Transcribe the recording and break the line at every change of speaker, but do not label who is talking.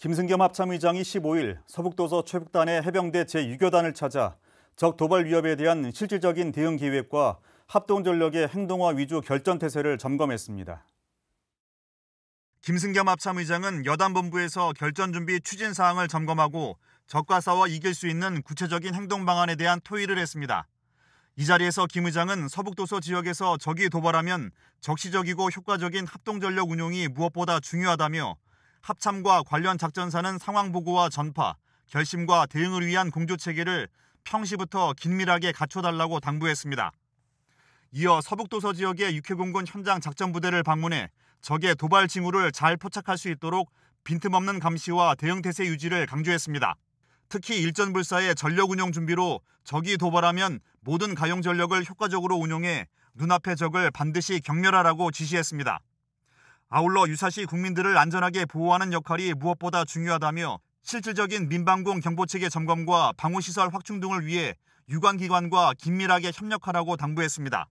김승겸 합참의장이 15일 서북도서 최북단의 해병대 제6교단을 찾아 적 도발 위협에 대한 실질적인 대응 계획과 합동전력의 행동화 위주 결전 태세를 점검했습니다. 김승겸 합참의장은 여단본부에서 결전 준비 추진 사항을 점검하고 적과 싸워 이길 수 있는 구체적인 행동 방안에 대한 토의를 했습니다. 이 자리에서 김 의장은 서북도서 지역에서 적이 도발하면 적시적이고 효과적인 합동전력 운용이 무엇보다 중요하다며 합참과 관련 작전사는 상황 보고와 전파, 결심과 대응을 위한 공조 체계를 평시부터 긴밀하게 갖춰달라고 당부했습니다. 이어 서북도서 지역의 육해공군 현장 작전부대를 방문해 적의 도발 징후를 잘 포착할 수 있도록 빈틈없는 감시와 대응 태세 유지를 강조했습니다. 특히 일전불사의 전력 운용 준비로 적이 도발하면 모든 가용 전력을 효과적으로 운용해 눈앞의 적을 반드시 경멸하라고 지시했습니다. 아울러 유사시 국민들을 안전하게 보호하는 역할이 무엇보다 중요하다며 실질적인 민방공 경보체계 점검과 방호시설 확충 등을 위해 유관기관과 긴밀하게 협력하라고 당부했습니다.